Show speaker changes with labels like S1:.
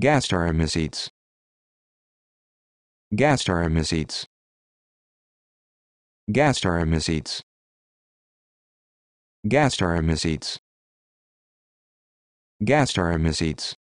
S1: Gastromycetes. Gastromycetes. Gastromycetes. Gastromycetes. Gastromycetes.